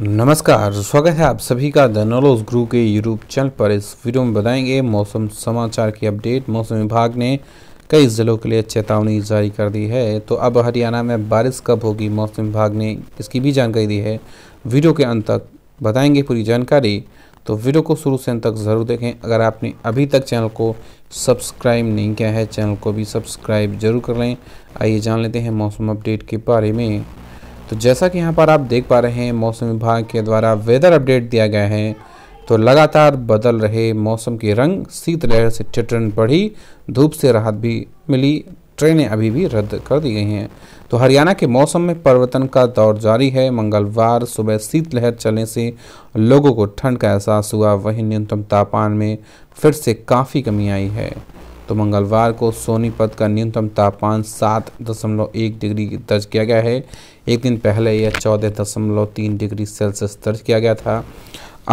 नमस्कार स्वागत है आप सभी का द नॉलोज ग्रू के यूट्यूब चैनल पर इस वीडियो में बताएंगे मौसम समाचार की अपडेट मौसम विभाग ने कई ज़िलों के लिए चेतावनी जारी कर दी है तो अब हरियाणा में बारिश कब होगी मौसम विभाग ने इसकी भी जानकारी दी है वीडियो के अंत तक बताएंगे पूरी जानकारी तो वीडियो को शुरू से अंत तक ज़रूर देखें अगर आपने अभी तक चैनल को सब्सक्राइब नहीं किया है चैनल को भी सब्सक्राइब जरूर कर लें आइए जान लेते हैं मौसम अपडेट के बारे में तो जैसा कि यहाँ पर आप देख पा रहे हैं मौसम विभाग के द्वारा वेदर अपडेट दिया गया है तो लगातार बदल रहे मौसम के रंग शीतलहर से चटन बढ़ी धूप से राहत भी मिली ट्रेनें अभी भी रद्द कर दी गई हैं तो हरियाणा के मौसम में परिवर्तन का दौर जारी है मंगलवार सुबह शीतलहर चलने से लोगों को ठंड का एहसास हुआ वहीं न्यूनतम तापमान में फिर से काफ़ी कमी आई है तो मंगलवार को सोनीपत का न्यूनतम तापमान सात दशमलव एक डिग्री दर्ज किया गया है एक दिन पहले यह चौदह दशमलव तीन डिग्री सेल्सियस दर्ज किया गया था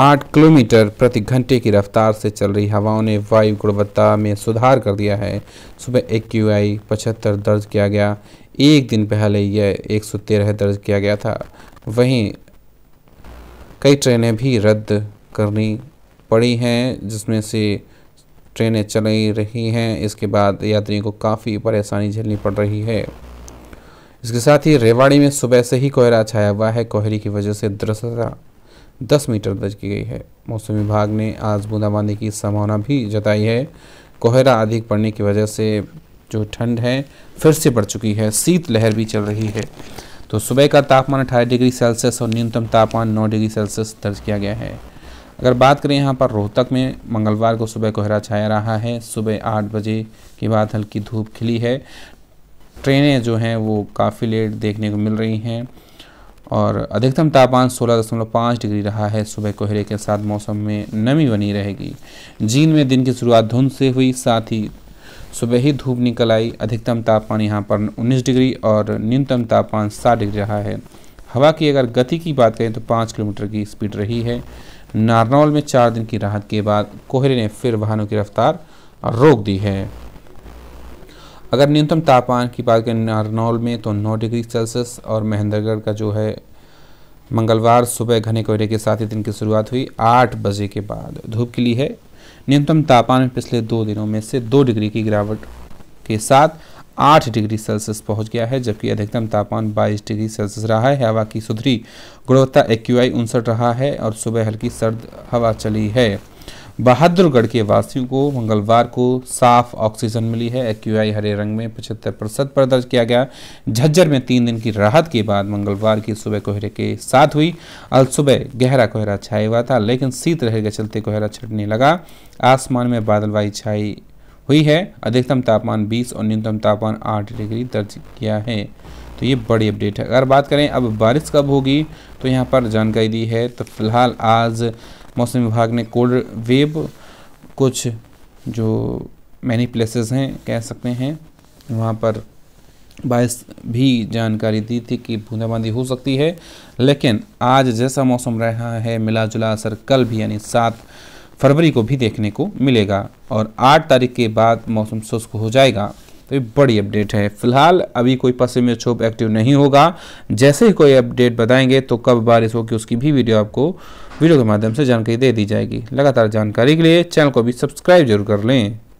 आठ किलोमीटर प्रति घंटे की रफ्तार से चल रही हवाओं ने वायु गुणवत्ता में सुधार कर दिया है सुबह एक क्यू आई पचहत्तर दर्ज किया गया एक दिन पहले यह एक सौ तेरह दर्ज किया गया था वहीं कई ट्रेनें भी रद्द करनी पड़ी हैं जिसमें से ट्रेनें चल रही हैं इसके बाद यात्रियों को काफ़ी परेशानी झेलनी पड़ रही है इसके साथ ही रेवाड़ी में सुबह से ही कोहरा छाया हुआ है कोहरे की वजह से दृश्यता दस मीटर दर्ज की गई है मौसम विभाग ने आज बूंदाबांदी की संभावना भी जताई है कोहरा अधिक पड़ने की वजह से जो ठंड है फिर से बढ़ चुकी है शीतलहर भी चल रही है तो सुबह का तापमान अठारह डिग्री सेल्सियस और न्यूनतम तापमान नौ डिग्री सेल्सियस दर्ज किया गया है अगर बात करें यहाँ पर रोहतक में मंगलवार को सुबह कोहरा छाया रहा है सुबह आठ बजे के बाद हल्की धूप खिली है ट्रेनें जो हैं वो काफ़ी लेट देखने को मिल रही हैं और अधिकतम तापमान 16.5 डिग्री रहा है सुबह कोहरे के साथ मौसम में नमी बनी रहेगी जीन में दिन की शुरुआत धुंध से हुई साथ ही सुबह ही धूप निकल आई अधिकतम तापमान यहाँ पर 19 डिग्री और न्यूनतम तापमान 7 डिग्री रहा है हवा की अगर गति की बात करें तो 5 किलोमीटर की स्पीड रही है नारनौल में चार दिन की राहत के बाद कोहरे ने फिर वाहनों की रफ्तार रोक दी है अगर न्यूनतम तापमान की बात करें नारनौल में तो 9 डिग्री सेल्सियस और महेंद्रगढ़ का जो है मंगलवार सुबह घने कोहरे के साथ ही दिन की शुरुआत हुई आठ बजे के बाद धूप लिए है न्यूनतम तापमान में पिछले दो दिनों में से दो डिग्री की गिरावट के साथ आठ डिग्री सेल्सियस पहुंच गया है जबकि अधिकतम तापमान बाईस डिग्री सेल्सियस रहा है हवा की सुधरी गुणवत्ता एक्यूआई उनसठ रहा है और सुबह हल्की सर्द हवा चली है बहादुरगढ़ के वासियों को मंगलवार को साफ ऑक्सीजन मिली है एक हरे रंग में पचहत्तर प्रतिशत पर दर्ज किया गया झज्जर में तीन दिन की राहत के बाद मंगलवार की सुबह कोहरे के साथ हुई अल सुबह गहरा कोहरा छाया हुआ था लेकिन शीतलहर के चलते कोहरा छटने लगा आसमान में बादलवाई छाई हुई है अधिकतम तापमान 20 और न्यूनतम तापमान 8 डिग्री दर्ज किया है तो ये बड़ी अपडेट है अगर बात करें अब बारिश कब होगी तो यहाँ पर जानकारी दी है तो फिलहाल आज मौसम विभाग ने कोल्ड वेव कुछ जो मैनी प्लेसेस हैं कह सकते हैं वहाँ पर बारिश भी जानकारी दी थी कि बूंदाबांदी हो सकती है लेकिन आज जैसा मौसम रहा है मिला जुला असर कल भी यानी सात फरवरी को भी देखने को मिलेगा और आठ तारीख के बाद मौसम शुष्क हो जाएगा तो ये बड़ी अपडेट है फिलहाल अभी कोई पश्चिमी विक्षोभ एक्टिव नहीं होगा जैसे ही कोई अपडेट बताएंगे तो कब बारिश होगी उसकी भी वीडियो आपको वीडियो के माध्यम से जानकारी दे दी जाएगी लगातार जानकारी के लिए चैनल को भी सब्सक्राइब जरूर कर लें